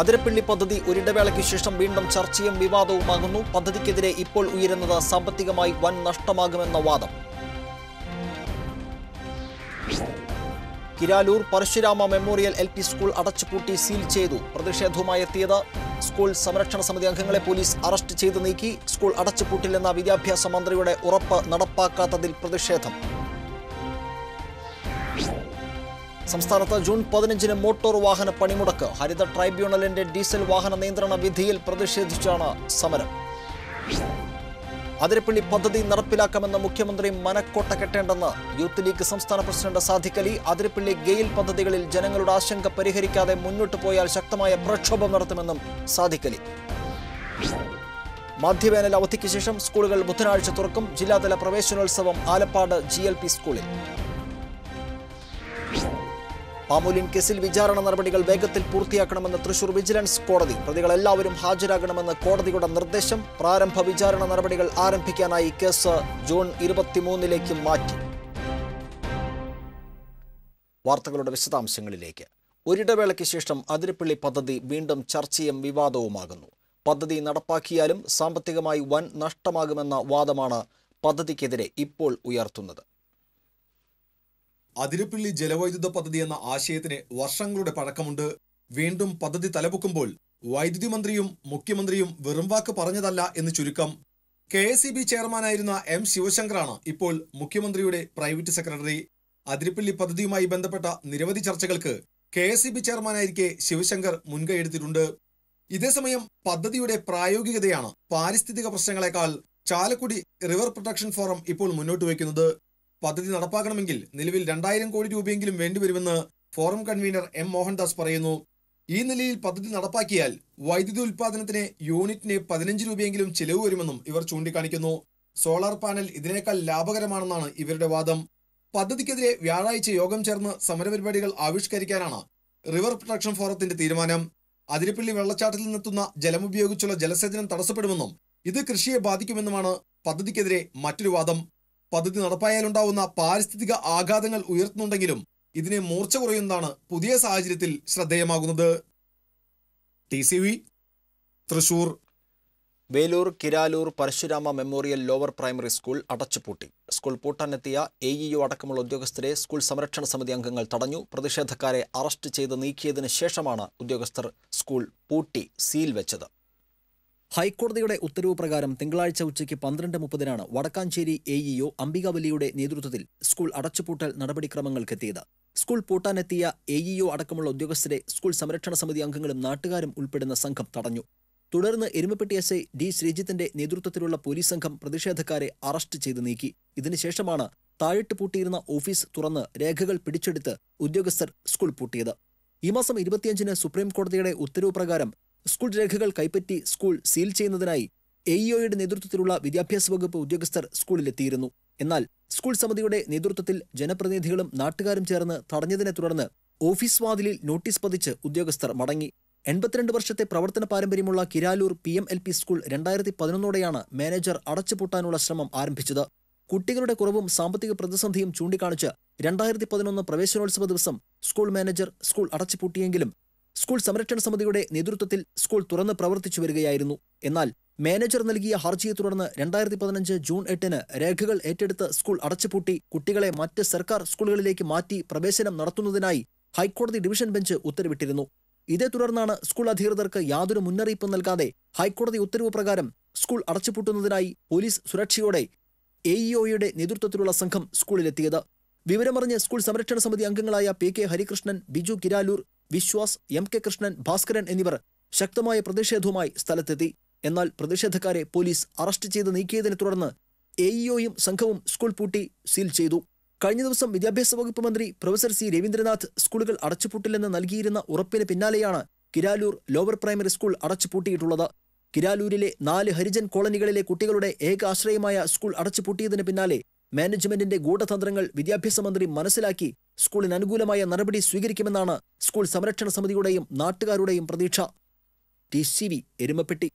അതിരപ്പിള്ളി പദ്ധതി ഒരിടവേളയ്ക്ക് ശേഷം വീണ്ടും ചർച്ചയും വിവാദവുമാകുന്നു പദ്ധതിക്കെതിരെ ഇപ്പോൾ ഉയരുന്നത് സാമ്പത്തികമായി വൻ നഷ്ടമാകുമെന്ന വാദം Kiraloor Parasurama memorial L P school അടച്ചുപൂട്ടി സീൽ ചെയ്തു പ്രതിഷേധവുമായി എത്തിയത് സ്കൂൾ സംരക്ഷണ സമിതി അംഗങ്ങളെ പോലീസ് അറസ്റ്റ് ചെയ്തു നീക്കി സ്കൂൾ അടച്ചുപൂട്ടില്ലെന്ന വിദ്യാഭ്യാസ മന്ത്രിയുടെ ഉറപ്പ് നടപ്പാക്കാത്തതിൽ പ്രതിഷേധം സംസ്ഥാനത്ത് ജൂൺ പതിനഞ്ചിന് മോട്ടോർ വാഹന പണിമുടക്ക് ഹരിത ട്രൈബ്യൂണലിന്റെ ഡീസൽ വാഹന നിയന്ത്രണ വിധിയിൽ പ്രതിഷേധിച്ചാണ് സമരം അതിരപ്പള്ളി പദ്ധതി നടപ്പിലാക്കുമെന്ന് മുഖ്യമന്ത്രി മനക്കോട്ട കെട്ടേണ്ടെന്ന് യൂത്ത് ലീഗ് സംസ്ഥാന പ്രസിഡന്റ് സാധിക്കലി അതിരപ്പള്ളി ഗെയിൽ പദ്ധതികളിൽ ജനങ്ങളുടെ ആശങ്ക പരിഹരിക്കാതെ മുന്നോട്ടു പോയാൽ ശക്തമായ പ്രക്ഷോഭം നടത്തുമെന്നും സാധിക്കലി മധ്യവേനൽ അവധിക്ക് ശേഷം സ്കൂളുകൾ ബുധനാഴ്ച തുറക്കും ജില്ലാതല പ്രവേശനോത്സവം ആലപ്പാട് ജി സ്കൂളിൽ പാമുലിൻ കേസിൽ വിചാരണ നടപടികൾ വേഗത്തിൽ പൂർത്തിയാക്കണമെന്ന് തൃശൂർ വിജിലൻസ് കോടതി പ്രതികളെല്ലാവരും ഹാജരാകണമെന്ന് കോടതിയുടെ നിർദ്ദേശം പ്രാരംഭ വിചാരണ നടപടികൾ ആരംഭിക്കാനായി കേസ് ജൂൺ ഇരുപത്തിമൂന്നിലേക്ക് മാറ്റി വാർത്തകളുടെ വിശദാംശങ്ങളിലേക്ക് ഒരിടവേളയ്ക്ക് ശേഷം അതിരപ്പള്ളി പദ്ധതി വീണ്ടും ചർച്ചയും വിവാദവുമാകുന്നു പദ്ധതി നടപ്പാക്കിയാലും സാമ്പത്തികമായി വൻ നഷ്ടമാകുമെന്ന വാദമാണ് പദ്ധതിക്കെതിരെ ഇപ്പോൾ ഉയർത്തുന്നത് അതിരപ്പിള്ളി ജലവൈദ്യുത പദ്ധതി എന്ന ആശയത്തിന് വർഷങ്ങളുടെ പഴക്കമുണ്ട് വീണ്ടും പദ്ധതി തലപൊക്കുമ്പോൾ വൈദ്യുതി മന്ത്രിയും മുഖ്യമന്ത്രിയും വെറും വാക്ക് പറഞ്ഞതല്ല എന്ന് ചുരുക്കം കെ എസ് ഇ ബി ചെയർമാനായിരുന്ന എം ശിവശങ്കറാണ് ഇപ്പോൾ മുഖ്യമന്ത്രിയുടെ പ്രൈവറ്റ് സെക്രട്ടറി അതിരപ്പിള്ളി പദ്ധതിയുമായി ബന്ധപ്പെട്ട നിരവധി ചർച്ചകൾക്ക് കെ എസ് ഇ ബി ചെയർമാനായിരിക്കെ ശിവശങ്കർ മുൻകൈയെടുത്തിട്ടുണ്ട് ഇതേസമയം പദ്ധതിയുടെ പ്രായോഗികതയാണ് പാരിസ്ഥിതിക പ്രശ്നങ്ങളെക്കാൾ ചാലക്കുടി റിവർ പ്രൊട്ടക്ഷൻ ഫോറം ഇപ്പോൾ മുന്നോട്ട് വയ്ക്കുന്നത് പദ്ധതി നടപ്പാക്കണമെങ്കിൽ നിലവിൽ രണ്ടായിരം കോടി രൂപയെങ്കിലും വേണ്ടിവരുമെന്ന് ഫോറം കൺവീനർ എം മോഹൻദാസ് പറയുന്നു ഈ നിലയിൽ പദ്ധതി നടപ്പാക്കിയാൽ വൈദ്യുതി ഉൽപാദനത്തിന് യൂണിറ്റിന് പതിനഞ്ച് രൂപയെങ്കിലും ചിലവ് വരുമെന്നും ഇവർ ചൂണ്ടിക്കാണിക്കുന്നു സോളാർ പാനൽ ഇതിനേക്കാൾ ലാഭകരമാണെന്നാണ് ഇവരുടെ വാദം പദ്ധതിക്കെതിരെ വ്യാഴാഴ്ച യോഗം ചേർന്ന് സമരപരിപാടികൾ ആവിഷ്കരിക്കാനാണ് റിവർ പ്രൊട്ടക്ഷൻ ഫോറത്തിന്റെ തീരുമാനം അതിരപ്പള്ളി വെള്ളച്ചാട്ടത്തിൽ നിന്നെത്തുന്ന ജലമുപയോഗിച്ചുള്ള ജലസേചനം തടസ്സപ്പെടുമെന്നും ഇത് കൃഷിയെ ബാധിക്കുമെന്നുമാണ് പദ്ധതിക്കെതിരെ മറ്റൊരു വാദം പദ്ധതി നടപ്പായാലുണ്ടാവുന്ന പാരിസ്ഥിതിക ആഘാതങ്ങൾ ഉയർത്തുന്നുണ്ടെങ്കിലും ഇതിനെ മൂർച്ച കുറയുന്നതാണ് പുതിയ സാഹചര്യത്തിൽ ശ്രദ്ധേയമാകുന്നത് T C V Thrissur Veloor Kiraloor Parasurama memorial lower primary school അടച്ചുപൂട്ടി സ്കൂൾ പൂട്ടാനെത്തിയ എ ഇ യു അടക്കമുള്ള ഉദ്യോഗസ്ഥരെ സ്കൂൾ സംരക്ഷണ സമിതി അംഗങ്ങൾ തടഞ്ഞു പ്രതിഷേധക്കാരെ അറസ്റ്റ് ചെയ്ത് നീക്കിയതിനു ശേഷമാണ് ഉദ്യോഗസ്ഥർ സ്കൂൾ പൂട്ടി സീൽ വെച്ചത് ഹൈക്കോടതിയുടെ ഉത്തരവ് പ്രകാരം തിങ്കളാഴ്ച ഉച്ചയ്ക്ക് പന്ത്രണ്ട് മുപ്പതിനാണ് വടക്കാഞ്ചേരി എ ഇഒ അംബികാവലിയുടെ നേതൃത്വത്തിൽ സ്കൂൾ അടച്ചുപൂട്ടൽ നടപടിക്രമങ്ങൾക്കെത്തിയത് സ്കൂൾ പൂട്ടാനെത്തിയ എ ഇഒ അടക്കമുള്ള ഉദ്യോഗസ്ഥരെ സ്കൂൾ സംരക്ഷണ സമിതി അംഗങ്ങളും നാട്ടുകാരും ഉൾപ്പെടുന്ന സംഘം തടഞ്ഞു തുടർന്ന് എരുമപ്പെട്ടി എസ് ഐ ഡി ശ്രീജിത്തിന്റെ നേതൃത്വത്തിലുള്ള പോലീസ് സംഘം പ്രതിഷേധക്കാരെ അറസ്റ്റ് ചെയ്ത് നീക്കി ഇതിനുശേഷമാണ് താഴിട്ട് പൂട്ടിയിരുന്ന ഓഫീസ് തുറന്ന് രേഖകൾ പിടിച്ചെടുത്ത് ഉദ്യോഗസ്ഥർ സ്കൂൾ പൂട്ടിയത് ഈ മാസം ഇരുപത്തിയഞ്ചിന് സുപ്രീം കോടതിയുടെ ഉത്തരവ് പ്രകാരം സ്കൂൾ രേഖകൾ കൈപ്പറ്റി സ്കൂൾ സീൽ ചെയ്യുന്നതിനായി ഇഒയുടെ e നേതൃത്വത്തിലുള്ള വിദ്യാഭ്യാസ വകുപ്പ് ഉദ്യോഗസ്ഥർ സ്കൂളിലെത്തിയിരുന്നു എന്നാൽ സ്കൂൾ സമിതിയുടെ നേതൃത്വത്തിൽ ജനപ്രതിനിധികളും നാട്ടുകാരും ചേർന്ന് തടഞ്ഞതിനെ തുടർന്ന് ഓഫീസ് വാതിലിൽ നോട്ടീസ് പതിച്ച് ഉദ്യോഗസ്ഥർ മടങ്ങി എൺപത്തിരണ്ട് വർഷത്തെ പ്രവർത്തന പാരമ്പര്യമുള്ള Kiraloor P M L P school രണ്ടായിരത്തി പതിനൊന്നോടെയാണ് മാനേജർ അടച്ചുപൂട്ടാനുള്ള ശ്രമം ആരംഭിച്ചത് കുട്ടികളുടെ കുറവും സാമ്പത്തിക പ്രതിസന്ധിയും ചൂണ്ടിക്കാണിച്ച് രണ്ടായിരത്തി പതിനൊന്ന് പ്രവേശനോത്സവ ദിവസം സ്കൂൾ മാനേജർ സ്കൂൾ അടച്ചുപൂട്ടിയെങ്കിലും സ്കൂൾ സംരക്ഷണ സമിതിയുടെ നേതൃത്വത്തിൽ സ്കൂൾ തുറന്ന് പ്രവർത്തിച്ചു വരികയായിരുന്നു എന്നാൽ മാനേജർ നൽകിയ ഹർജിയെ തുടർന്ന് രണ്ടായിരത്തി പതിനഞ്ച് ജൂൺ എട്ടിന് രേഖകൾ ഏറ്റെടുത്ത് സ്കൂൾ അടച്ചുപൂട്ടി കുട്ടികളെ മറ്റ് സർക്കാർ സ്കൂളുകളിലേക്ക് മാറ്റി പ്രവേശനം നടത്തുന്നതിനായി ഹൈക്കോടതി ഡിവിഷൻ ബെഞ്ച് ഉത്തരവിട്ടിരുന്നു ഇതേ തുടർന്നാണ് സ്കൂൾ അധികൃതർക്ക് യാതൊരു മുന്നറിയിപ്പും നൽകാതെ ഹൈക്കോടതി ഉത്തരവ് പ്രകാരം സ്കൂൾ അടച്ചുപൂട്ടുന്നതിനായി പോലീസ് സുരക്ഷയോടെ എ ഇഒയുടെ നേതൃത്വത്തിലുള്ള സംഘം സ്കൂളിലെത്തിയത് വിവരമറിഞ്ഞ് സ്കൂൾ സംരക്ഷണ സമിതി അംഗങ്ങളായ P K Harikrishnan Biju Kiraloor Viswas M K Krishnan Bhaskaran എന്നിവർ ശക്തമായ പ്രതിഷേധവുമായി സ്ഥലത്തെത്തി എന്നാൽ പ്രതിഷേധക്കാരെ പോലീസ് അറസ്റ്റ് ചെയ്ത് നീക്കിയതിനെ തുടർന്ന് എഇഒയും സംഘവും സ്കൂൾ പൂട്ടി സീൽ ചെയ്തു കഴിഞ്ഞ ദിവസം വിദ്യാഭ്യാസ വകുപ്പ് മന്ത്രി പ്രൊഫസർ സി രവീന്ദ്രനാഥ് സ്കൂളുകൾ അടച്ചുപൂട്ടില്ലെന്ന് നൽകിയിരുന്ന ഉറപ്പിന് പിന്നാലെയാണ് കിരാലൂർ ലോവർ പ്രൈമറി സ്കൂൾ അടച്ചുപൂട്ടിയിട്ടുള്ളത് കിരാലൂരിലെ നാല് ഹരിജൻ കോളനികളിലെ കുട്ടികളുടെ ഏക ആശ്രയമായ സ്കൂൾ അടച്ചുപൂട്ടിയതിന് പിന്നാലെ മാനേജ്മെന്റിന്റെ ഗൂഢതന്ത്രങ്ങൾ വിദ്യാഭ്യാസ മന്ത്രി മനസ്സിലാക്കി സ്കൂളിന് അനുകൂലമായ നടപടി സ്വീകരിക്കുമെന്നാണ് സ്കൂൾ സംരക്ഷണ സമിതിയുടെയും നാട്ടുകാരുടെയും പ്രതീക്ഷ T C V Erumapetty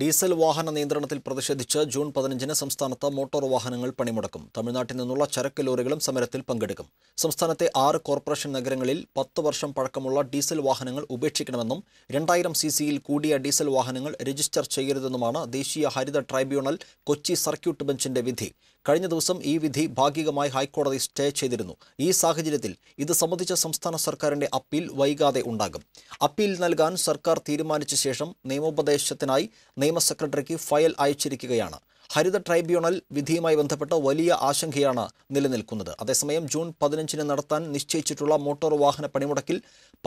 diesel വാഹന നിയന്ത്രണത്തിൽ പ്രതിഷേധിച്ച് ജൂൺ പതിനഞ്ചിന് സംസ്ഥാനത്ത് മോട്ടോർ വാഹനങ്ങൾ പണിമുടക്കും തമിഴ്നാട്ടിൽ നിന്നുള്ള ചരക്ക് ലോറികളും സമരത്തിൽ പങ്കെടുക്കും സംസ്ഥാനത്തെ ആറ് കോർപ്പറേഷൻ നഗരങ്ങളിൽ പത്ത് വർഷം പഴക്കമുള്ള ഡീസൽ വാഹനങ്ങൾ ഉപേക്ഷിക്കണമെന്നും രണ്ടായിരം സി സിയിൽ കൂടിയ ഡീസൽ വാഹനങ്ങൾ രജിസ്റ്റർ ചെയ്യരുതെന്നുമാണ് ദേശീയ ഹരിത ട്രൈബ്യൂണൽ കൊച്ചി സർക്യൂട്ട് ബെഞ്ചിന്റെ വിധി കഴിഞ്ഞ ദിവസം ഈ വിധി ഭാഗികമായി ഹൈക്കോടതി സ്റ്റേ ചെയ്തിരുന്നു ഈ സാഹചര്യത്തിൽ ഇത് സംബന്ധിച്ച സംസ്ഥാന സർക്കാരിന്റെ അപ്പീൽ വൈകാതെ ഉണ്ടാകും അപ്പീൽ നൽകാൻ സർക്കാർ തീരുമാനിച്ച ശേഷം നിയമോപദേശത്തിനായി നിയമ സെക്രട്ടറിക്ക് ഫയൽ അയച്ചിരിക്കുകയാണ് ഹരിത ട്രൈബ്യൂണൽ വിധിയുമായി ബന്ധപ്പെട്ട വലിയ ആശങ്കയാണ് നിലനിൽക്കുന്നത് അതേസമയം ജൂൺ പതിനഞ്ചിന് നടത്താൻ നിശ്ചയിച്ചിട്ടുള്ള മോട്ടോർ വാഹന പണിമുടക്കിൽ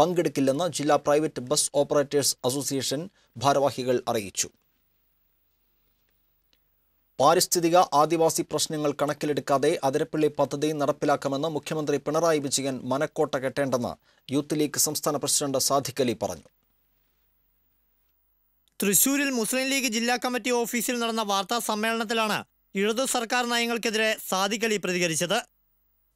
പങ്കെടുക്കില്ലെന്ന് ജില്ലാ പ്രൈവറ്റ് ബസ് ഓപ്പറേറ്റേഴ്സ് അസോസിയേഷൻ ഭാരവാഹികൾ അറിയിച്ചു പാരിസ്ഥിതിക ആദിവാസി പ്രശ്നങ്ങൾ കണക്കിലെടുക്കാതെ അതിരപ്പള്ളി പദ്ധതി നടപ്പിലാക്കുമെന്ന് മുഖ്യമന്ത്രി പിണറായി വിജയൻ മനക്കോട്ട കെട്ടേണ്ടെന്ന് യൂത്ത് ലീഗ് സംസ്ഥാന പ്രസിഡന്റ് സാദിഖലി പറഞ്ഞു തൃശൂരിൽ മുസ്ലിം ലീഗ് ജില്ലാ കമ്മിറ്റി ഓഫീസിൽ നടന്ന വാർത്താ സമ്മേളനത്തിലാണ് ഇടതു സർക്കാർ നയങ്ങൾക്കെതിരെ സാദിഖലി പ്രതികരിച്ചത്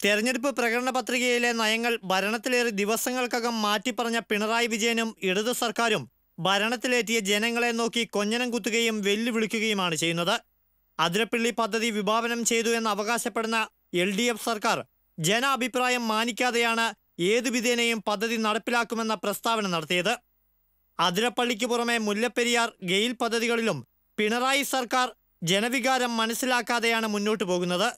തെരഞ്ഞെടുപ്പ് പ്രകടന പത്രികയിലെ നയങ്ങൾ ഭരണത്തിലേറി ദിവസങ്ങൾക്കകം മാറ്റിപ്പറഞ്ഞ പിണറായി വിജയനും ഇടതു സർക്കാരും ഭരണത്തിലേറ്റിയ ജനങ്ങളെ നോക്കി കൊഞ്ഞനം കുത്തുകയും വെല്ലുവിളിക്കുകയുമാണ് ചെയ്യുന്നത് അതിരപ്പള്ളി പദ്ധതി വിഭാവനം ചെയ്തു എന്ന് അവകാശപ്പെടുന്ന എൽ ഡി എഫ് സർക്കാർ ജനാഭിപ്രായം മാനിക്കാതെയാണ് ഏതു വിധേനയും പദ്ധതി നടപ്പിലാക്കുമെന്ന പ്രസ്താവന നടത്തിയത് അതിരപ്പള്ളിക്ക് പുറമെ മുല്ലപ്പെരിയാർ ഗെയിൽ പദ്ധതികളിലും പിണറായി സർക്കാർ ജനവികാരം മനസ്സിലാക്കാതെയാണ് മുന്നോട്ടു പോകുന്നത്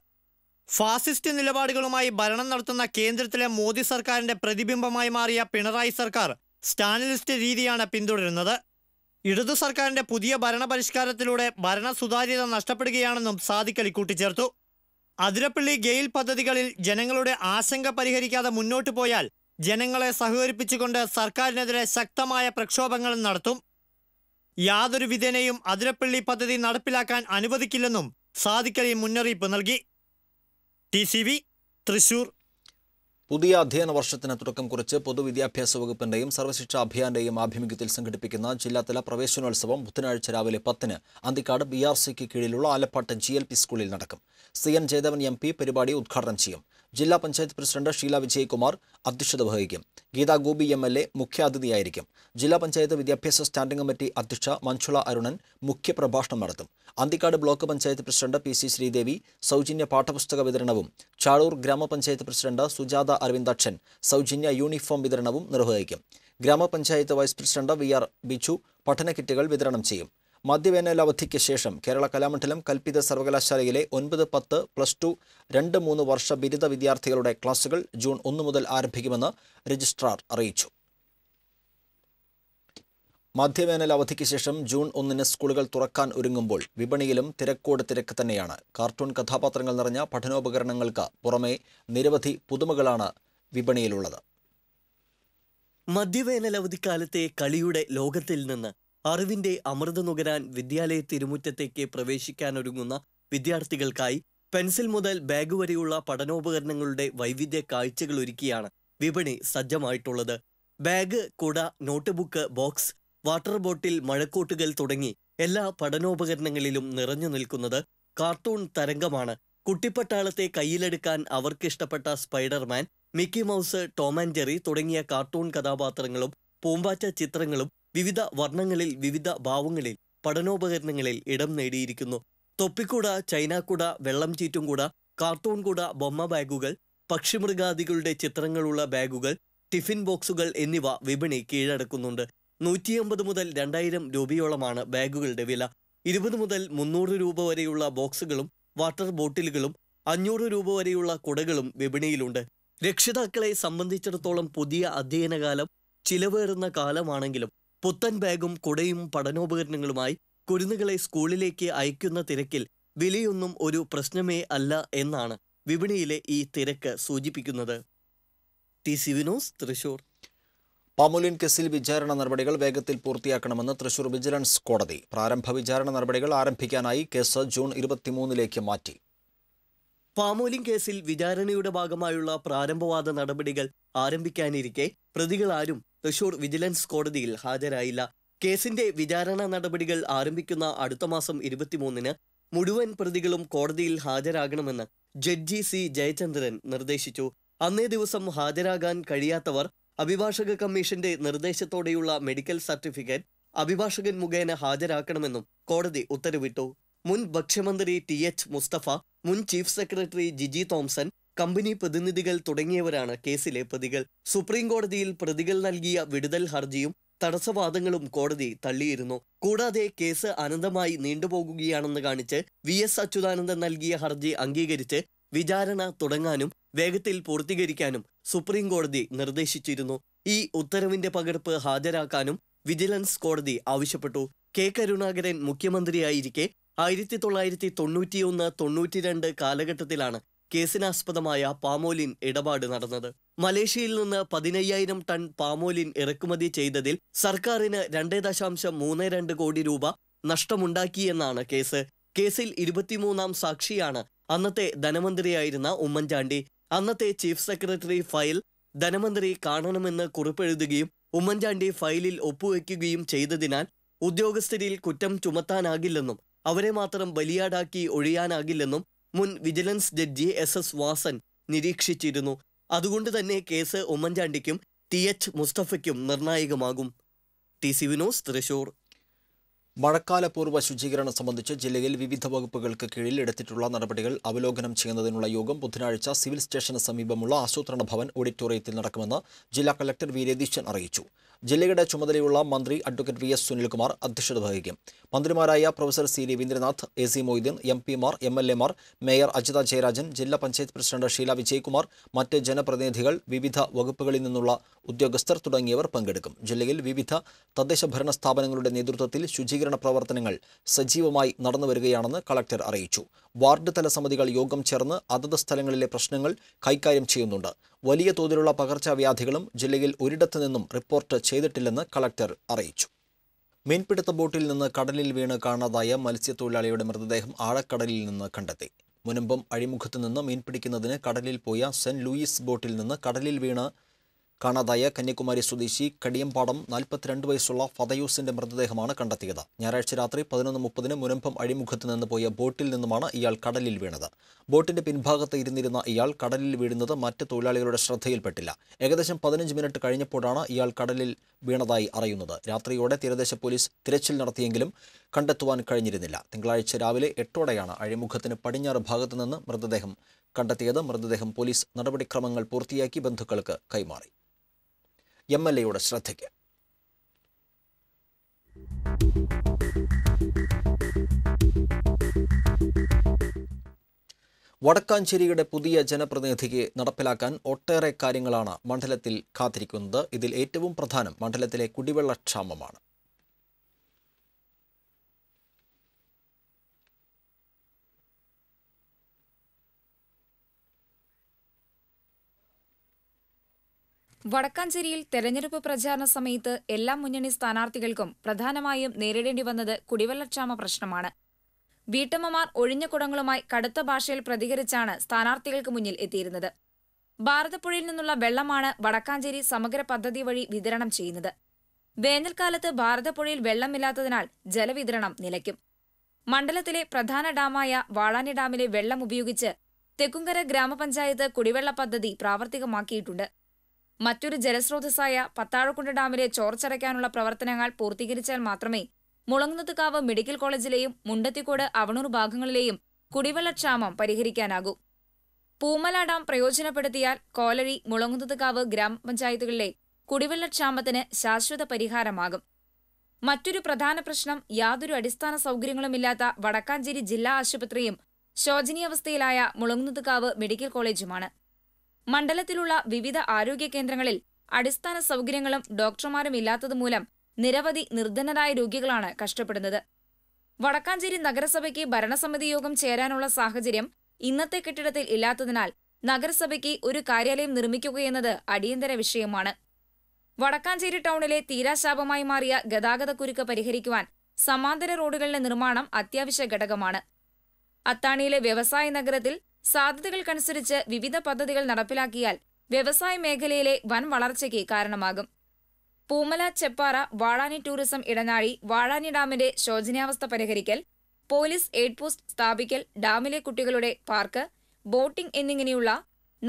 ഫാസിസ്റ്റ് നിലപാടുകളുമായി ഭരണം നടത്തുന്ന കേന്ദ്രത്തിലെ മോദി സർക്കാരിന്റെ പ്രതിബിംബമായി മാറിയ പിണറായി സർക്കാർ സ്റ്റാലിനിസ്റ്റ് രീതിയാണ് പിന്തുടരുന്നത് ഇടതു സർക്കാരിന്റെ പുതിയ ഭരണപരിഷ്കാരത്തിലൂടെ ഭരണ സുതാര്യത നഷ്ടപ്പെടുകയാണെന്നും സാദിഖലി കൂട്ടിച്ചേർത്തു അതിരപ്പള്ളി ഗെയിൽ പദ്ധതികളിൽ ജനങ്ങളുടെ ആശങ്ക പരിഹരിക്കാതെ മുന്നോട്ടു പോയാൽ ജനങ്ങളെ സഹകരിപ്പിച്ചുകൊണ്ട് സർക്കാരിനെതിരെ ശക്തമായ പ്രക്ഷോഭങ്ങൾ നടത്തും യാതൊരു വിധേനയും അതിരപ്പള്ളി പദ്ധതി നടപ്പിലാക്കാൻ അനുവദിക്കില്ലെന്നും സാദിഖലി മുന്നറിയിപ്പ് നൽകി ടി തൃശൂർ പുതിയ അധ്യയന വർഷത്തിന് തുടക്കം കുറിച്ച് പൊതുവിദ്യാഭ്യാസ വകുപ്പിന്റെയും സർവശിക്ഷ അഭിയാന്റെയും ആഭിമുഖ്യത്തിൽ സംഘടിപ്പിക്കുന്ന ജില്ലാതല പ്രവേശനോത്സവം ബുധനാഴ്ച രാവിലെ പത്തിന് അന്തിക്കാട് ബി ആർ സിക്ക് കീഴിലുള്ള ആലപ്പാട്ട് ജി എൽ പി സ്കൂളിൽ നടക്കും C N Jayadevan M P പരിപാടി ഉദ്ഘാടനം ചെയ്യും ജില്ലാ പഞ്ചായത്ത് പ്രസിഡന്റ് ഷീല വിജയകുമാർ അധ്യക്ഷത വഹിക്കും Geetha Gopi M L A മുഖ്യാതിഥിയായിരിക്കും ജില്ലാ പഞ്ചായത്ത് വിദ്യാഭ്യാസ സ്റ്റാൻഡിംഗ് കമ്മിറ്റി അധ്യക്ഷ മഞ്ജുള അരുണൻ മുഖ്യപ്രഭാഷണം നടത്തും Anthikad block panchayat president P C Sreedevi സൗജന്യ പാഠപുസ്തക വിതരണവും ചാളൂർ ഗ്രാമപഞ്ചായത്ത് പ്രസിഡന്റ് സുജാത അരവിന്ദാക്ഷൻ സൗജന്യ യൂണിഫോം വിതരണവും നിർവഹിക്കും ഗ്രാമപഞ്ചായത്ത് vice president V R Biju പഠന കിറ്റുകൾ വിതരണം ചെയ്യും മധ്യവേനൽ അവധിക്ക് ശേഷം കേരള കലാമണ്ഡലം കൽപ്പിത സർവകലാശാലയിലെ ഒൻപത് പത്ത് പ്ലസ് ടു രണ്ട് മൂന്ന് വർഷ ബിരുദ വിദ്യാർത്ഥികളുടെ ക്ലാസുകൾ ജൂൺ ഒന്ന് മുതൽ ആരംഭിക്കുമെന്ന് രജിസ്ട്രാർ അറിയിച്ചു മധ്യവേനൽ അവധിക്ക് ശേഷം ജൂൺ ഒന്നിന് സ്കൂളുകൾ തുറക്കാൻ ഒരുങ്ങുമ്പോൾ വിപണിയിലും തിരക്കോട് തിരക്ക് തന്നെയാണ് കാർട്ടൂൺ കഥാപാത്രങ്ങൾ നിറഞ്ഞ പഠനോപകരണങ്ങൾക്ക് പുറമെ നിരവധി പുതുമകളാണ് വിപണിയിലുള്ളത് മധ്യവേനൽ അവധിക്കാലത്തെ കളിയുടെ ലോകത്തിൽ നിന്ന് അറിവിന്റെ അമൃത നുകരാൻ വിദ്യാലയ തിരുമുറ്റത്തേക്ക് പ്രവേശിക്കാനൊരുങ്ങുന്ന വിദ്യാർത്ഥികൾക്കായി പെൻസിൽ മുതൽ ബാഗ് വരെയുള്ള പഠനോപകരണങ്ങളുടെ വൈവിധ്യ കാഴ്ചകൾ ഒരുക്കിയാണ് വിപണി സജ്ജമായിട്ടുള്ളത് ബാഗ് കുട notebook box water bottle മഴക്കോട്ടുകൾ തുടങ്ങി എല്ലാ പഠനോപകരണങ്ങളിലും നിറഞ്ഞു നിൽക്കുന്നത് കാർട്ടൂൺ തരംഗമാണ് കുട്ടിപ്പട്ടാളത്തെ കയ്യിലെടുക്കാൻ അവർക്കിഷ്ടപ്പെട്ട Spiderman Mickey Mouse Tom and Jerry തുടങ്ങിയ കാർട്ടൂൺ കഥാപാത്രങ്ങളും പൂമ്പാറ്റ ചിത്രങ്ങളും വിവിധ വർണ്ണങ്ങളിൽ വിവിധ ഭാവങ്ങളിൽ പഠനോപകരണങ്ങളിൽ ഇടം നേടിയിരിക്കുന്നു തൊപ്പിക്കൂട ചൈനാക്കുട വെള്ളം ചീറ്റും കൂട കാർട്ടൂൺ കൂട ബൊമ്മ ബാഗുകൾ പക്ഷിമൃഗാദികളുടെ ചിത്രങ്ങളുള്ള ബാഗുകൾ ടിഫിൻ ബോക്സുകൾ എന്നിവ വിപണി കീഴടക്കുന്നുണ്ട് നൂറ്റി അമ്പത് മുതൽ രണ്ടായിരം രൂപയോളമാണ് ബാഗുകളുടെ വില ഇരുപത് മുതൽ മുന്നൂറ് രൂപ വരെയുള്ള ബോക്സുകളും വാട്ടർ ബോട്ടിലുകളും അഞ്ഞൂറ് രൂപ വരെയുള്ള കുടകളും വിപണിയിലുണ്ട് രക്ഷിതാക്കളെ സംബന്ധിച്ചിടത്തോളം പുതിയ അധ്യയനകാലം ചിലവേറുന്ന കാലമാണെങ്കിലും പുത്തൻ ബാഗും കുടയും പഠനോപകരണങ്ങളുമായി കുരുന്നുകളെ സ്കൂളിലേക്ക് അയക്കുന്ന തിരക്കിൽ വിലയൊന്നും ഒരു പ്രശ്നമേ അല്ല എന്നാണ് വിപണിയിലെ ഈ തിരക്ക് സൂചിപ്പിക്കുന്നത് ടി സി വിനോസ് തൃശൂർ പാമുലിൻ കേസിൽ വിചാരണ നടപടികൾ വേഗത്തിൽ പൂർത്തിയാക്കണമെന്ന് തൃശൂർ വിജിലൻസ് കോടതി പ്രാരംഭ വിചാരണ നടപടികൾ ആരംഭിക്കാനായി കേസ് ജൂൺ ഇരുപത്തിമൂന്നിലേക്ക് മാറ്റി പാമോലിൻ കേസിൽ വിചാരണയുടെ ഭാഗമായുള്ള പ്രാരംഭവാദ നടപടികൾ ആരംഭിക്കാനിരിക്കെ പ്രതികളാരും തൃശൂർ വിജിലൻസ് കോടതിയിൽ ഹാജരായില്ല കേസിന്റെ വിചാരണ നടപടികൾ ആരംഭിക്കുന്ന അടുത്ത മാസം ഇരുപത്തിമൂന്നിന് മുഴുവൻ പ്രതികളും കോടതിയിൽ ഹാജരാകണമെന്ന് ജഡ്ജി സി ജയചന്ദ്രൻ നിർദ്ദേശിച്ചു അന്നേ ദിവസം ഹാജരാകാൻ കഴിയാത്തവർ അഭിഭാഷക കമ്മീഷന്റെ നിർദ്ദേശത്തോടെയുള്ള മെഡിക്കൽ സർട്ടിഫിക്കറ്റ് അഭിഭാഷകൻ മുഖേന ഹാജരാക്കണമെന്നും കോടതി ഉത്തരവിട്ടു മുൻ ഭക്ഷ്യമന്ത്രി ടി എച്ച് മുസ്തഫ മുൻ chief secretary Jiji Thomson company പ്രതിനിധികൾ തുടങ്ങിയവരാണ് കേസിലെ പ്രതികൾ സുപ്രീം കോടതിയിൽ പ്രതികൾ നൽകിയ വിടുതൽ ഹർജിയും തടസ്സവാദങ്ങളും കോടതി തള്ളിയിരുന്നു കൂടാതെ കേസ് അനന്തമായി നീണ്ടുപോകുകയാണെന്ന് കാണിച്ച് വി എസ് അച്യുതാനന്ദൻ നൽകിയ ഹർജി അംഗീകരിച്ച് വിചാരണ തുടങ്ങാനും വേഗത്തിൽ പൂർത്തീകരിക്കാനും സുപ്രീം കോടതി നിർദ്ദേശിച്ചിരുന്നു ഈ ഉത്തരവിന്റെ പകർപ്പ് ഹാജരാക്കാനും വിജിലൻസ് കോടതി ആവശ്യപ്പെട്ടു കെ കരുണാകരൻ മുഖ്യമന്ത്രിയായിരിക്കെ ആയിരത്തി തൊള്ളായിരത്തി തൊണ്ണൂറ്റിയൊന്ന് തൊണ്ണൂറ്റിരണ്ട് കാലഘട്ടത്തിലാണ് കേസിനാസ്പദമായ പാമോലിൻ ഇടപാട് നടന്നത് മലേഷ്യയിൽ നിന്ന് പതിനയ്യായിരം ടൺ പാമോലിൻ ഇറക്കുമതി ചെയ്തതിൽ സർക്കാരിന് രണ്ടേ ദശാംശം മൂന്ന് രണ്ട് കോടി രൂപ നഷ്ടമുണ്ടാക്കിയെന്നാണ് കേസ് കേസിൽ ഇരുപത്തിമൂന്നാം സാക്ഷിയാണ് അന്നത്തെ ധനമന്ത്രിയായിരുന്ന ഉമ്മൻചാണ്ടി അന്നത്തെ ചീഫ് സെക്രട്ടറി ഫയൽ ധനമന്ത്രി കാണണമെന്ന് കുറിപ്പെഴുതുകയും ഉമ്മൻചാണ്ടി ഫയലിൽ ഒപ്പുവെക്കുകയും ചെയ്തതിനാൽ ഉദ്യോഗസ്ഥരിൽ കുറ്റം ചുമത്താനാകില്ലെന്നും അവരെ മാത്രം ബലിയാടാക്കി ഒഴിയാനാകില്ലെന്നും മുൻ vigilance judge S S Vasan നിരീക്ഷിച്ചിരുന്നു അതുകൊണ്ട് തന്നെ കേസ് ഉമ്മൻചാണ്ടിക്കും ടി എച്ച് മുസ്തഫയ്ക്കും നിർണായകമാകും ടി സി വിനോസ് തൃശൂർ മഴക്കാലപൂർവ്വ ശുചീകരണം സംബന്ധിച്ച് ജില്ലയിൽ വിവിധ വകുപ്പുകൾക്ക് കീഴിൽ എടുത്തിട്ടുള്ള നടപടികൾ അവലോകനം ചെയ്യുന്നതിനുള്ള യോഗം ബുധനാഴ്ച സിവിൽ സ്റ്റേഷന് സമീപമുള്ള ആസൂത്രണ ഭവൻ ഓഡിറ്റോറിയത്തിൽ നടക്കുമെന്ന് ജില്ലാ കളക്ടർ വി രതീശൻ അറിയിച്ചു ജില്ലയുടെ ചുമതലയുള്ള മന്ത്രി അഡ്വക്കേറ്റ് വി എസ് സുനിൽകുമാർ അധ്യക്ഷത വഹിക്കും മന്ത്രിമാരായ professor C Raveendranath A C Moideen M പിമാർ എം എൽ എമാർ മേയർ അജിത ജയരാജൻ ജില്ലാ പഞ്ചായത്ത് പ്രസിഡന്റ് ഷീല വിജയകുമാർ മറ്റ് ജനപ്രതിനിധികൾ വിവിധ വകുപ്പുകളിൽ നിന്നുള്ള ഉദ്യോഗസ്ഥർ തുടങ്ങിയവർ പങ്കെടുക്കും ജില്ലയിൽ വിവിധ തദ്ദേശ ഭരണ സ്ഥാപനങ്ങളുടെ നേതൃത്വത്തിൽ ശുചീകരണം ശുചീകരണ പ്രവർത്തനങ്ങൾ സജീവമായി നടന്നുവരികയാണെന്ന് കളക്ടർ അറിയിച്ചു വാർഡ് തല സമിതികൾ യോഗം ചേർന്ന് അതത് സ്ഥലങ്ങളിലെ പ്രശ്നങ്ങൾ കൈകാര്യം ചെയ്യുന്നുണ്ട് വലിയ തോതിലുള്ള പകർച്ചവ്യാധികളും ജില്ലയിൽ ഒരിടത്തു നിന്നും റിപ്പോർട്ട് ചെയ്തിട്ടില്ലെന്ന് കളക്ടർ അറിയിച്ചു മീൻപിടുത്ത ബോട്ടിൽ നിന്ന് കടലിൽ വീണ് കാണാതായ മത്സ്യത്തൊഴിലാളിയുടെ മൃതദേഹം ആഴക്കടലിൽ നിന്ന് കണ്ടെത്തി മുനമ്പം അഴിമുഖത്ത് നിന്ന് മീൻപിടിക്കുന്നതിന് കടലിൽ പോയ സെന്റ് ലൂയിസ് ബോട്ടിൽ നിന്ന് കടലിൽ വീണ് കാണാതായ കന്യാകുമാരി സ്വദേശി കടിയമ്പാടം നാൽപ്പത്തിരണ്ട് വയസ്സുള്ള ഫതയൂസിന്റെ മൃതദേഹമാണ് കണ്ടെത്തിയത് ഞായറാഴ്ച രാത്രി പതിനൊന്ന് മുപ്പതിന് മുനമ്പം അഴിമുഖത്ത് നിന്ന് പോയ ബോട്ടിൽ നിന്നുമാണ് ഇയാൾ കടലിൽ വീണത് ബോട്ടിന്റെ പിൻഭാഗത്ത് ഇരുന്നിരുന്ന ഇയാൾ കടലിൽ വീഴുന്നത് മറ്റ് തൊഴിലാളികളുടെ ശ്രദ്ധയിൽപ്പെട്ടില്ല ഏകദേശം പതിനഞ്ച് മിനിറ്റ് കഴിഞ്ഞപ്പോഴാണ് ഇയാൾ കടലിൽ വീണതായി അറിയുന്നത് രാത്രിയോടെ തീരദേശ പോലീസ് തിരച്ചിൽ നടത്തിയെങ്കിലും കണ്ടെത്തുവാൻ കഴിഞ്ഞിരുന്നില്ല തിങ്കളാഴ്ച രാവിലെ എട്ടോടെയാണ് അഴിമുഖത്തിന് പടിഞ്ഞാറ് ഭാഗത്ത് നിന്ന് മൃതദേഹം കണ്ടെത്തിയത് മൃതദേഹം പോലീസ് നടപടിക്രമങ്ങൾ പൂർത്തിയാക്കി ബന്ധുക്കൾക്ക് കൈമാറി എം എൽ എയുടെ ശ്രദ്ധയ്ക്ക് വടക്കാഞ്ചേരിയുടെ പുതിയ ജനപ്രതിനിധിക്ക് നടപ്പിലാക്കാൻ ഒട്ടേറെ കാര്യങ്ങളാണ് മണ്ഡലത്തിൽ കാത്തിരിക്കുന്നത് ഇതിൽ ഏറ്റവും പ്രധാനം മണ്ഡലത്തിലെ കുടിവെള്ളക്ഷാമമാണ് വടക്കാഞ്ചേരിയിൽ തെരഞ്ഞെടുപ്പ് പ്രചാരണ സമയത്ത് എല്ലാ മുന്നണി സ്ഥാനാർത്ഥികൾക്കും പ്രധാനമായും നേരിടേണ്ടി വന്നത് കുടിവെള്ളക്ഷാമ പ്രശ്നമാണ് വീട്ടമ്മമാർ ഒഴിഞ്ഞ കുടങ്ങളുമായി കടുത്ത ഭാഷയിൽ പ്രതികരിച്ചാണ് സ്ഥാനാർത്ഥികൾക്ക് മുന്നിൽ എത്തിയിരുന്നത് ഭാരതപ്പുഴയിൽ നിന്നുള്ള വെള്ളമാണ് വടക്കാഞ്ചേരി സമഗ്ര പദ്ധതി വഴി വിതരണം ചെയ്യുന്നത് വേനൽക്കാലത്ത് ഭാരതപ്പുഴയിൽ വെള്ളമില്ലാത്തതിനാൽ ജലവിതരണം നിലയ്ക്കും മണ്ഡലത്തിലെ പ്രധാന ഡാമായ വാളാനി ഡാമിലെ വെള്ളം ഉപയോഗിച്ച് തെക്കുംകര ഗ്രാമപഞ്ചായത്ത് കുടിവെള്ള പദ്ധതി പ്രാവർത്തികമാക്കിയിട്ടുണ്ട് മറ്റൊരു ജലസ്രോതസ്സായ പത്താഴക്കുണ്ട് ഡാമിലെ ചോർച്ചടയ്ക്കാനുള്ള പ്രവർത്തനങ്ങൾ പൂർത്തീകരിച്ചാൽ മാത്രമേ മുളങ്ങുന്നത്തുകാവ് മെഡിക്കൽ കോളേജിലെയും മുണ്ടത്തിക്കോട് അവണൂർ ഭാഗങ്ങളിലെയും കുടിവെള്ളക്ഷാമം പരിഹരിക്കാനാകൂ പൂമല ഡാം പ്രയോജനപ്പെടുത്തിയാൽ കോലരി മുളങ്ങുന്നത്തുകാവ് ഗ്രാമപഞ്ചായത്തുകളിലെ കുടിവെള്ളക്ഷാമത്തിന് ശാശ്വത പരിഹാരമാകും മറ്റൊരു പ്രധാന പ്രശ്നം യാതൊരു അടിസ്ഥാന സൗകര്യങ്ങളുമില്ലാത്ത വടക്കാഞ്ചേരി ജില്ലാ ആശുപത്രിയും ശോചനീയാവസ്ഥയിലായ മുളങ്ങുന്നത്തുകാവ് മെഡിക്കൽ കോളേജുമാണ് മണ്ഡലത്തിലുള്ള വിവിധ ആരോഗ്യ കേന്ദ്രങ്ങളിൽ അടിസ്ഥാന സൗകര്യങ്ങളും ഡോക്ടർമാരും ഇല്ലാത്തതുമൂലം നിരവധി നിർധനരായ രോഗികളാണ് കഷ്ടപ്പെടുന്നത് വടക്കാഞ്ചേരി നഗരസഭയ്ക്ക് ഭരണസമിതി യോഗം ചേരാനുള്ള സാഹചര്യം ഇന്നത്തെ കെട്ടിടത്തിൽ ഇല്ലാത്തതിനാൽ നഗരസഭയ്ക്ക് ഒരു കാര്യാലയം നിർമ്മിക്കുകയെന്നത് അടിയന്തര വിഷയമാണ് വടക്കാഞ്ചേരി ടൗണിലെ തീരാശാപമായി മാറിയ കുരുക്ക് പരിഹരിക്കുവാൻ സമാന്തര റോഡുകളുടെ നിർമ്മാണം അത്യാവശ്യ ഘടകമാണ് അത്താണിയിലെ വ്യവസായ നഗരത്തിൽ സാധ്യതകൾക്കനുസരിച്ച് വിവിധ പദ്ധതികൾ നടപ്പിലാക്കിയാൽ വ്യവസായ മേഖലയിലെ വൻ വളർച്ചയ്ക്ക് കാരണമാകും പൂമല ചെപ്പാറ വാഴാനി ടൂറിസം ഇടനാഴി വാഴാനി ഡാമിന്റെ ശോചനീയാവസ്ഥ പരിഹരിക്കൽ പോലീസ് എയ്ഡ് പോസ്റ്റ് സ്ഥാപിക്കൽ ഡാമിലെ കുട്ടികളുടെ പാർക്ക് ബോട്ടിംഗ് എന്നിങ്ങനെയുള്ള